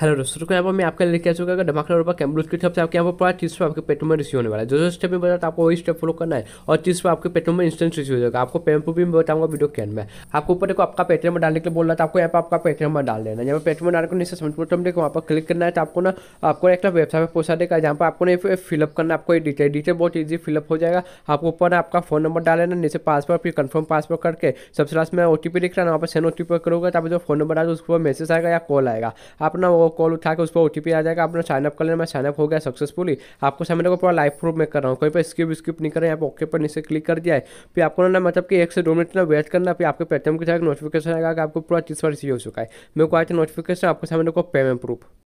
hello दोस्तों तो यहाँ पर मैं आपके लिए लेके आ चुका है डमाकर रोपा कैम्ब्रूज की सबसे आपके यहाँ पर पूरा चीज़ पर आपके पेट्रोल में रिसीव होने वाला है जो जो स्टेप में बताया आपको वही स्टेप फॉलो करना है और चीज़ पर आपके पेट्रोल में इंस्टेंट रिसीव हो जाएगा आपको पेमेंट भी मैं बताऊंगा वीडियो के में आपको ऊपर देखो आपका पेट्रोल में डालने के लिए बोल रहा था आपको यहाँ पर आपका पेट्रोल में डाल देना यहाँ पर पेट्रोल डाल के समझ देखो वहाँ पर क्लिक करना है तो आपको ना आपको एक वेबसाइट पर पहुँचा देगा जहाँ पर आपको फिलअप करना आपको डिटेल डिटेल बहुत ईजी फिलअप हो जाएगा आपको ऊपर आपका फोन नंबर डाल लेना नीचे पासवर्ड फिर कन्फर्म पासवर्ड करके सबसे लास्ट में ओ लिख रहा है वहाँ पर सेंड ओ करोगे तो आप जो फोन नंबर डाले उसके ऊपर मैसेज आएगा या कॉल आएगा आप ना कॉल उठा के उस पर ओ आ जाएगा आपने साइनअप कर लेना मैं साइनअप हो गया सक्सेसफुली आपको सामने को पूरा लाइफ प्रूफ मैं कर रहा हूँ कहीं पर स्किप स्किप नहीं करें आप ओके पर नीचे क्लिक कर दिया है फिर आपको ना मतलब कि एक से दो मिनट ना वेट करना फिर आपके पेटीएम के साथ नोटिफिकेशन आएगा कि आपको पूरा चीज़ पर रिसीव हो चुका है मेरे को आया था नोटिफिकेशन आपको सामने को पेमेंट प्रूफ